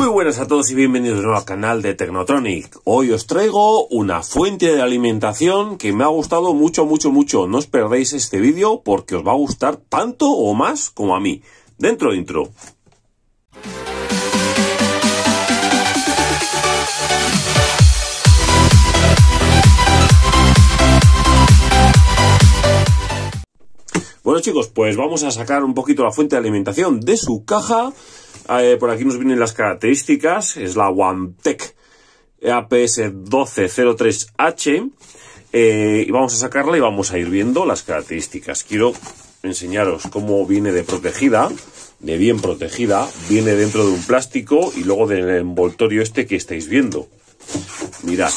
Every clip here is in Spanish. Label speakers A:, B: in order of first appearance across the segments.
A: Muy buenas a todos y bienvenidos de nuevo al canal de Tecnotronic. Hoy os traigo una fuente de alimentación que me ha gustado mucho, mucho, mucho. No os perdéis este vídeo porque os va a gustar tanto o más como a mí. Dentro intro. Bueno chicos, pues vamos a sacar un poquito la fuente de alimentación de su caja Ah, eh, por aquí nos vienen las características. Es la OneTech APS 1203H. y vamos a sacarla y vamos a ir viendo las características. Quiero enseñaros cómo viene de protegida, de bien protegida. Viene dentro de un plástico y luego del envoltorio este que estáis viendo. Mirad.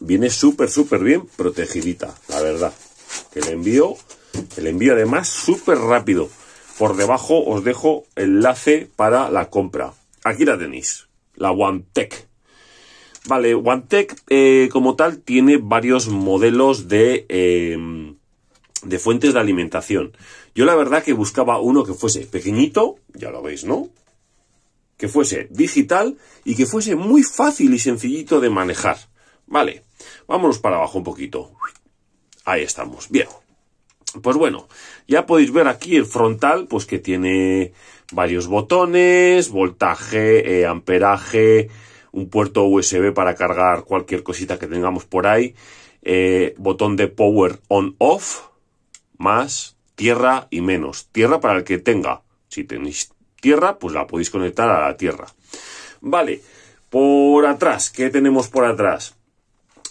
A: Viene súper, súper bien protegidita, la verdad. Que le envío, el envío además súper rápido. Por debajo os dejo el enlace para la compra. Aquí la tenéis, la OneTech. Vale, OneTech eh, como tal tiene varios modelos de, em, de fuentes de alimentación. Yo la verdad que buscaba uno que fuese pequeñito, ya lo veis, ¿no? Que fuese digital y que fuese muy fácil y sencillito de manejar. Vale, vámonos para abajo un poquito. Ahí estamos, bien. Pues bueno, ya podéis ver aquí el frontal, pues que tiene varios botones, voltaje, eh, amperaje, un puerto USB para cargar cualquier cosita que tengamos por ahí, eh, botón de power on-off, más tierra y menos. Tierra para el que tenga. Si tenéis tierra, pues la podéis conectar a la tierra. Vale, por atrás, ¿qué tenemos por atrás?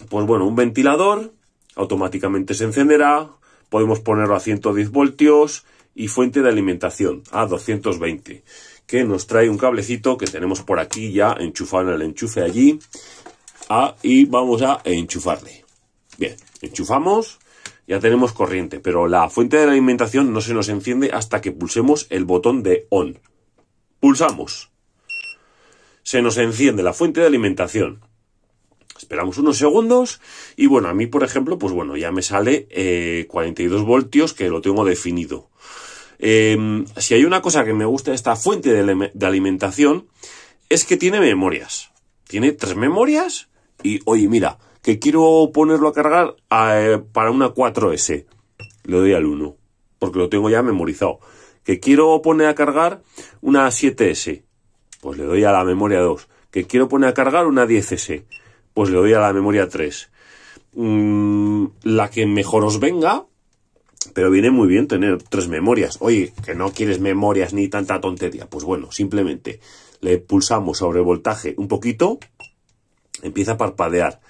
A: Pues bueno, un ventilador, automáticamente se encenderá, Podemos ponerlo a 110 voltios y fuente de alimentación a 220 que nos trae un cablecito que tenemos por aquí ya enchufado en el enchufe allí ah, y vamos a enchufarle bien, enchufamos ya tenemos corriente, pero la fuente de alimentación no se nos enciende hasta que pulsemos el botón de ON. Pulsamos. Se nos enciende la fuente de alimentación. Esperamos unos segundos y bueno, a mí por ejemplo, pues bueno, ya me sale eh, 42 voltios que lo tengo definido. Em, si hay una cosa que me gusta de esta fuente de, alimentación es que tiene memorias. Tiene tres memorias y oye, mira, que quiero ponerlo a cargar eh, para una 4S. Le doy al 1 porque lo tengo ya memorizado. Que quiero poner a cargar una 7S. Pues le doy a la memoria 2. Que quiero poner a cargar una 10S pues le doy a la memoria 3. Mm, la que mejor os venga, pero viene muy bien tener tres memorias. Oye, que no quieres memorias ni tanta tontería. Pues bueno, simplemente le pulsamos sobre voltaje un poquito, empieza a parpadear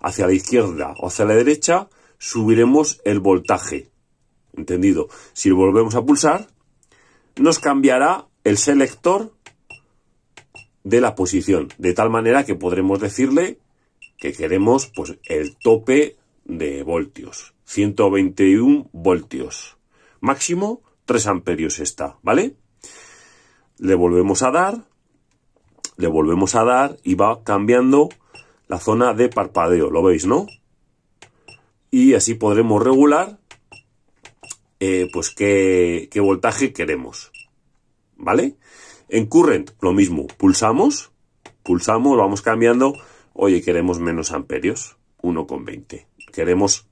A: hacia la izquierda o hacia la derecha, subiremos el voltaje. ¿Entendido? Si volvemos a pulsar, nos cambiará el selector de la posición, de tal manera que podremos decirle que queremos pues el tope de voltios. 121 voltios. Máximo 3 amperios está, ¿vale? Le volvemos a dar, le volvemos a dar y va cambiando la zona de parpadeo, ¿lo veis, no? Y así podremos regular eh, pues qué, qué voltaje queremos, ¿vale? En current, lo mismo, pulsamos, pulsamos, vamos cambiando Oye, queremos menos amperios, 1,20. Queremos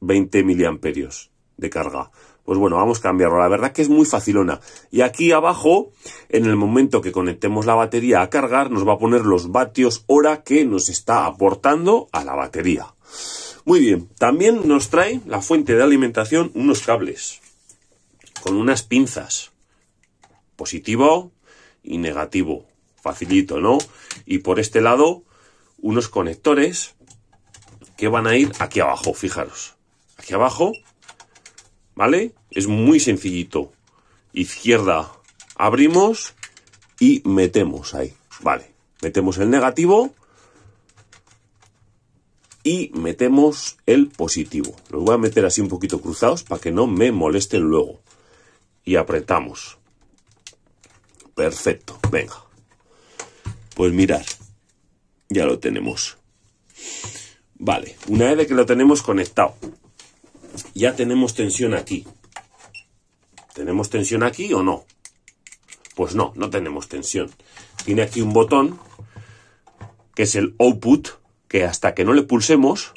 A: 20 miliamperios de carga. Pues bueno, vamos a cambiarlo. La verdad que es muy facilona. Y aquí abajo, en el momento que conectemos la batería a cargar, nos va a poner los vatios hora que nos está aportando a la batería. Muy bien, también nos trae la fuente de alimentación unos cables con unas pinzas. Positivo y negativo. Facilito, ¿no? Y por este lado unos conectores que van a ir aquí abajo, fijaros. Aquí abajo, ¿vale? Es muy sencillito. Izquierda, abrimos y metemos ahí, ¿vale? Metemos el negativo y metemos el positivo. Los voy a meter así un poquito cruzados para que no me molesten luego. Y apretamos. Perfecto, venga. Pues mirad. Ya lo tenemos. Vale, una vez que lo tenemos conectado, ya tenemos tensión aquí. ¿Tenemos tensión aquí o no? Pues no, no tenemos tensión. Tiene aquí un botón, que es el output, que hasta que no le pulsemos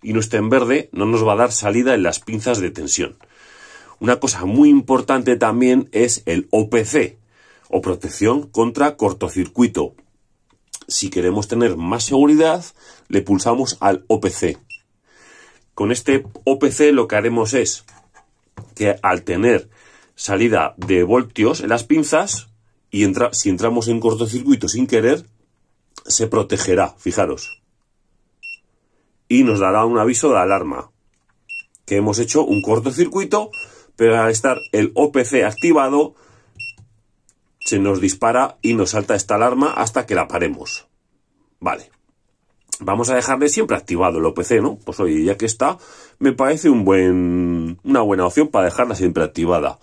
A: y no esté en verde, no nos va a dar salida en las pinzas de tensión. Una cosa muy importante también es el OPC, o protección contra cortocircuito, si queremos tener más seguridad, le pulsamos al OPC. Con este OPC lo que haremos es que al tener salida de voltios en las pinzas, y si entramos en cortocircuito sin querer, se protegerá, fijaros. Y nos dará un aviso de alarma. Que hemos hecho un cortocircuito, pero al estar el OPC activado, se nos dispara y nos salta esta alarma hasta que la paremos. Vale. Vamos a dejarle siempre activado el OPC, ¿no? Pues oye, ya que está, me parece un buen, una buena opción para dejarla siempre activada.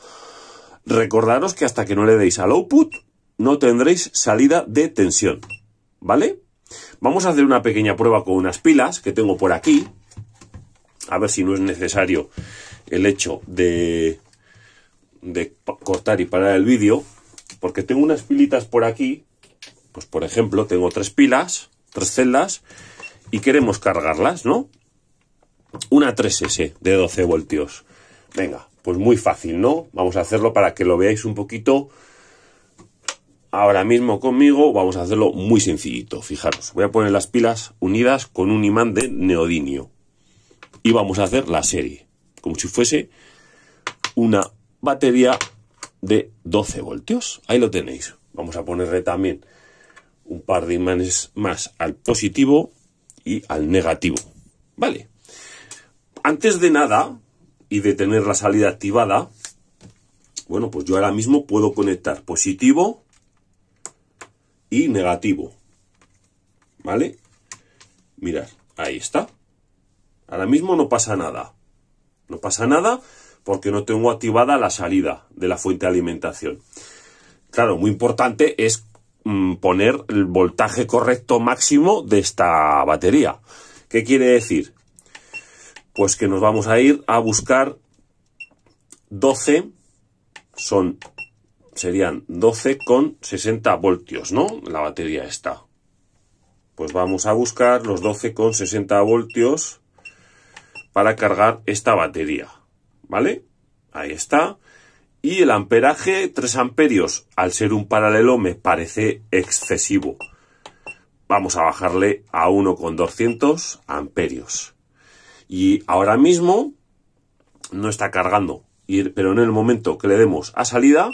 A: Recordaros que hasta que no le deis al output, no tendréis salida de tensión, ¿vale? Vamos a hacer una pequeña prueba con unas pilas que tengo por aquí, a ver si no es necesario el hecho de, de cortar y parar el vídeo, porque tengo unas pilitas por aquí, pues por ejemplo, tengo tres pilas, tres celdas, y queremos cargarlas, ¿no? Una 3S de 12 voltios. Venga, pues muy fácil, ¿no? Vamos a hacerlo para que lo veáis un poquito ahora mismo conmigo. Vamos a hacerlo muy sencillito. Fijaros, voy a poner las pilas unidas con un imán de neodinio. Y vamos a hacer la serie, como si fuese una batería de 12 voltios. Ahí lo tenéis. Vamos a ponerle también un par de imanes más al positivo y al negativo. Vale. Antes de nada y de tener la salida activada, bueno, pues yo ahora mismo puedo conectar positivo y negativo. ¿Vale? Mirad, ahí está. Ahora mismo no pasa nada. No pasa nada porque no tengo activada la salida de la fuente de alimentación. Claro, muy importante es mm, poner el voltaje correcto máximo de esta batería. ¿Qué quiere decir? Pues que nos vamos a ir a buscar 12, son, serían 12,60 voltios, ¿no? La batería está. Pues vamos a buscar los con 12,60 voltios para cargar esta batería. ¿Vale? Ahí está. Y el amperaje, 3 amperios, al ser un paralelo me parece excesivo. Vamos a bajarle a 1,200 amperios. Y ahora mismo no está cargando, pero en el momento que le demos a salida,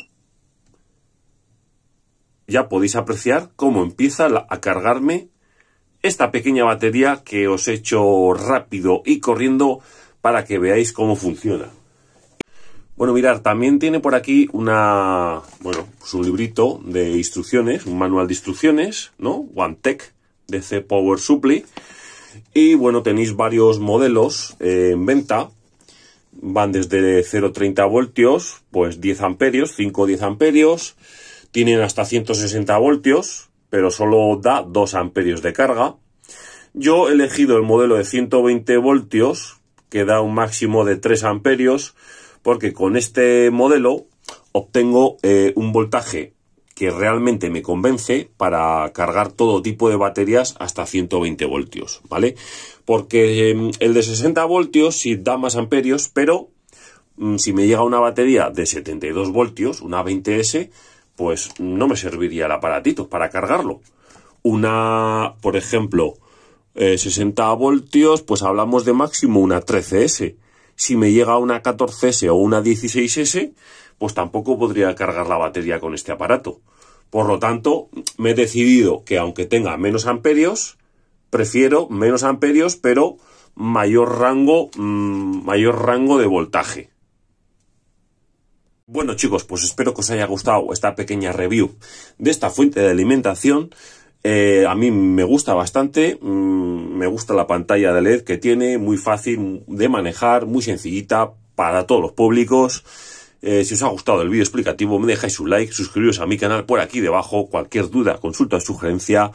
A: ya podéis apreciar cómo empieza a cargarme esta pequeña batería que os he hecho rápido y corriendo para que veáis cómo funciona. Bueno, mirar, también tiene por aquí una, bueno, su librito de instrucciones, un manual de instrucciones, ¿no? OneTech de C Power Supply. Y bueno, tenéis varios modelos eh, en venta. Van desde 0,30 voltios, pues 10 amperios, 5 10 amperios. Tienen hasta 160 voltios, pero solo da 2 amperios de carga. Yo he elegido el modelo de 120 voltios, que da un máximo de 3 amperios porque con este modelo obtengo eh, un voltaje que realmente me convence para cargar todo tipo de baterías hasta 120 voltios, ¿vale? Porque em, el de 60 voltios sí da más amperios, pero mm, si me llega una batería de 72 voltios, una 20S, pues no me serviría el aparatito para cargarlo. Una, por ejemplo, 60 eh, voltios, pues hablamos de máximo una 13S si me llega una 14S o una 16S, pues tampoco podría cargar la batería con este aparato. Por lo tanto, me he decidido que aunque tenga menos amperios, prefiero menos amperios, pero mayor rango, mm, mayor rango de voltaje. Bueno chicos, pues espero que os haya gustado esta pequeña review de esta fuente de alimentación. Eh, a mí me gusta bastante, mm, me gusta la pantalla de LED que tiene, muy fácil de manejar, muy sencillita para todos los públicos. Eh, si os ha gustado el vídeo explicativo, me dejáis un like, suscribiros a mi canal por aquí debajo, cualquier duda, consulta o sugerencia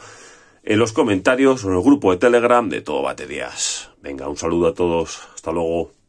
A: en los comentarios o en el grupo de Telegram de Todo Baterías. Venga, un saludo a todos, hasta luego.